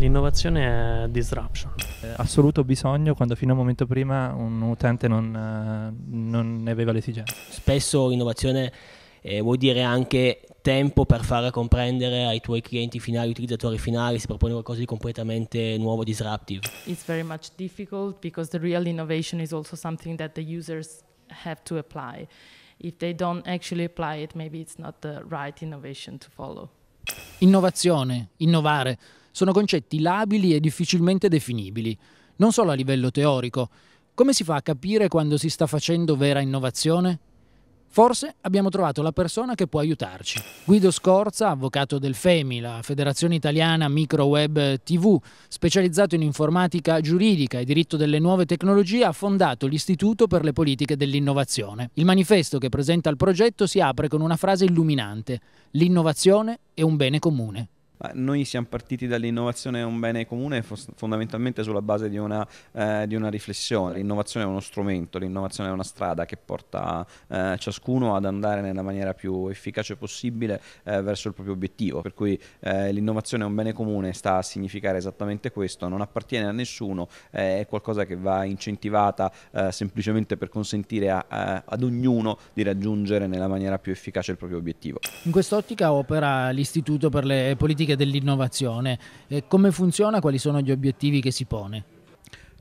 L'innovazione è disruption. Eh, assoluto bisogno quando fino a un momento prima un utente non, eh, non ne aveva l'esigenza. Spesso innovazione eh, vuol dire anche tempo per far comprendere ai tuoi clienti finali, utilizzatori finali, se propone qualcosa di completamente nuovo, disruptive. It's very much difficult because the real innovation is also something that the users have to apply. If they don't actually apply it, maybe it's not the right innovation to follow. Innovazione, innovare sono concetti labili e difficilmente definibili, non solo a livello teorico. Come si fa a capire quando si sta facendo vera innovazione? Forse abbiamo trovato la persona che può aiutarci. Guido Scorza, avvocato del FEMI, la Federazione Italiana Microweb TV, specializzato in informatica giuridica e diritto delle nuove tecnologie, ha fondato l'Istituto per le politiche dell'innovazione. Il manifesto che presenta il progetto si apre con una frase illuminante: L'innovazione è un bene comune. Ma noi siamo partiti dall'innovazione un bene comune fondamentalmente sulla base di una, eh, di una riflessione. L'innovazione è uno strumento, l'innovazione è una strada che porta eh, ciascuno ad andare nella maniera più efficace possibile eh, verso il proprio obiettivo. Per cui eh, l'innovazione è un bene comune, sta a significare esattamente questo, non appartiene a nessuno, eh, è qualcosa che va incentivata eh, semplicemente per consentire a, a, ad ognuno di raggiungere nella maniera più efficace il proprio obiettivo. In quest'ottica opera l'Istituto per le politiche politiche dell'innovazione. Eh, come funziona? Quali sono gli obiettivi che si pone?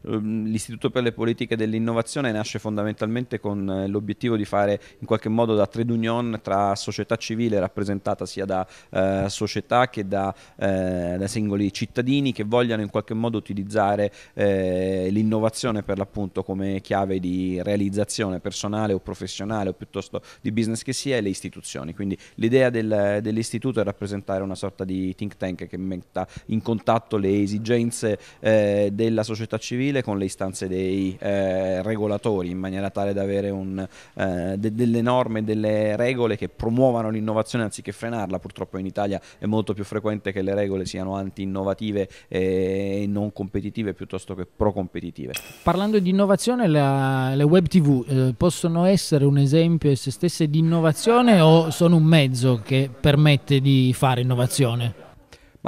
Ehm, L'Istituto per le politiche dell'innovazione nasce fondamentalmente con eh, l'obiettivo di fare in qualche modo da trade union tra società civile rappresentata sia da eh, società che da, eh, da, singoli cittadini che vogliano in qualche modo utilizzare eh, l'innovazione per l'appunto come chiave di realizzazione personale o professionale o piuttosto di business che sia e le istituzioni. Quindi l'idea del, dell'istituto è rappresentare una sorta di think tank che metta in contatto le esigenze eh, della società civile civile con le istanze dei eh, regolatori in maniera tale da avere un, eh, de- delle norme, delle regole che promuovano l'innovazione anziché frenarla. Purtroppo in Italia è molto più frequente che le regole siano anti-innovative eh, e non competitive piuttosto che pro-competitive. Parlando di innovazione, la, le web TV eh, possono essere un esempio esse stesse di innovazione o sono un mezzo che permette di fare innovazione?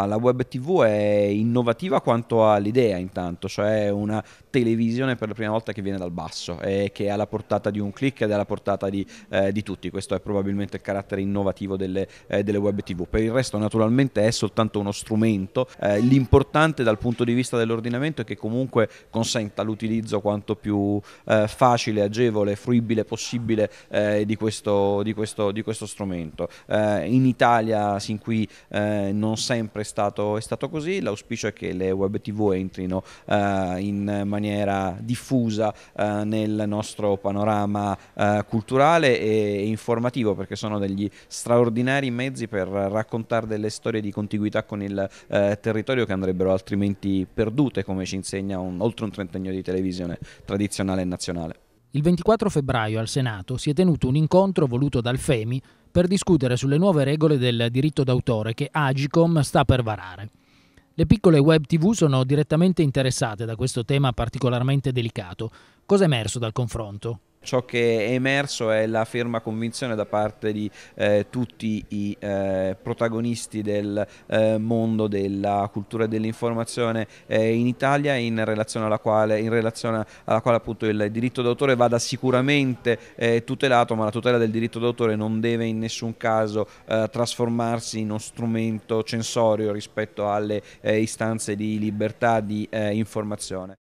ma la web TV è innovativa quanto all'idea intanto, cioè una televisione per la prima volta che viene dal basso e che è alla portata di un click ed è alla portata di, eh, di tutti, questo è probabilmente il carattere innovativo delle, eh, delle, web TV, per il resto naturalmente è soltanto uno strumento, eh, l'importante dal punto di vista dell'ordinamento è che comunque consenta l'utilizzo quanto più eh, facile, agevole, fruibile possibile eh, di questo, di, questo, di, questo, strumento. Eh, in Italia sin qui non sempre stato, è stato così, l'auspicio è che le web tv entrino eh, in maniera diffusa eh, nel nostro panorama eh, culturale e informativo perché sono degli straordinari mezzi per raccontare delle storie di contiguità con il territorio che andrebbero altrimenti perdute come ci insegna un, oltre un trentennio di televisione tradizionale e nazionale. Il 24 febbraio al Senato si è tenuto un incontro voluto dal FEMI per discutere sulle nuove regole del diritto d'autore che Agicom sta per varare. Le piccole web tv sono direttamente interessate da questo tema particolarmente delicato. Cosa è emerso dal confronto? Ciò che è emerso è la ferma convinzione da parte di eh, tutti i eh, protagonisti del eh, mondo della cultura e dell'informazione eh, in Italia in relazione alla quale, relazione alla quale il diritto d'autore vada sicuramente eh, tutelato ma la tutela del diritto d'autore non deve in nessun caso eh, trasformarsi in uno strumento censorio rispetto alle istanze di libertà di informazione.